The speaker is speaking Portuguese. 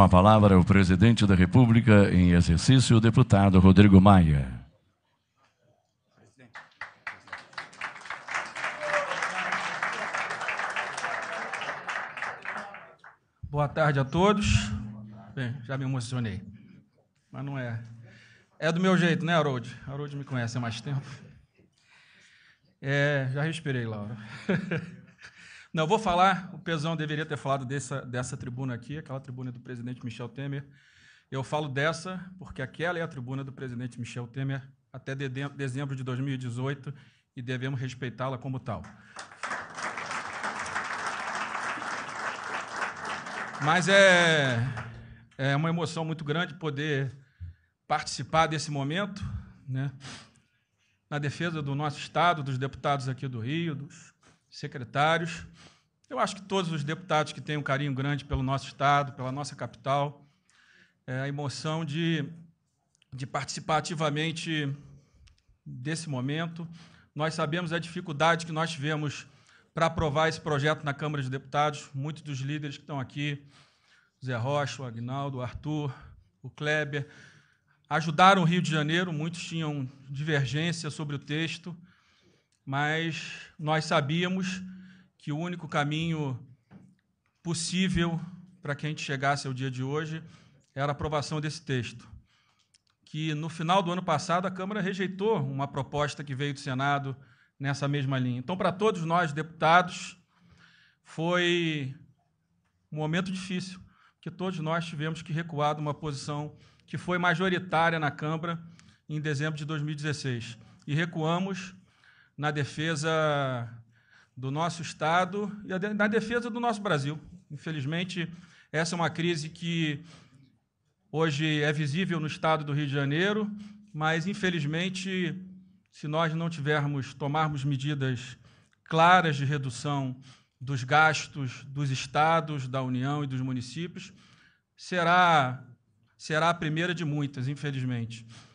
com a palavra o presidente da República em exercício, o deputado Rodrigo Maia. Boa tarde a todos. Bem, já me emocionei. Mas não é. É do meu jeito, né, Harold? Harold me conhece há mais tempo. É, já respirei, Laura. Não, vou falar, o Pesão deveria ter falado dessa, dessa tribuna aqui, aquela tribuna do presidente Michel Temer. Eu falo dessa porque aquela é a tribuna do presidente Michel Temer até dezembro de 2018 e devemos respeitá-la como tal. Mas é, é uma emoção muito grande poder participar desse momento, né? na defesa do nosso Estado, dos deputados aqui do Rio, dos secretários, eu acho que todos os deputados que têm um carinho grande pelo nosso Estado, pela nossa capital, é a emoção de, de participar ativamente desse momento. Nós sabemos a dificuldade que nós tivemos para aprovar esse projeto na Câmara de Deputados. Muitos dos líderes que estão aqui, Zé Rocha, o Agnaldo, o Arthur, o Kleber, ajudaram o Rio de Janeiro, muitos tinham divergência sobre o texto mas nós sabíamos que o único caminho possível para que a gente chegasse ao dia de hoje era a aprovação desse texto. Que no final do ano passado a Câmara rejeitou uma proposta que veio do Senado nessa mesma linha. Então, para todos nós deputados, foi um momento difícil, que todos nós tivemos que recuar de uma posição que foi majoritária na Câmara em dezembro de 2016. E recuamos na defesa do nosso Estado e na defesa do nosso Brasil. Infelizmente, essa é uma crise que hoje é visível no Estado do Rio de Janeiro, mas, infelizmente, se nós não tivermos, tomarmos medidas claras de redução dos gastos dos estados, da União e dos municípios, será, será a primeira de muitas, infelizmente.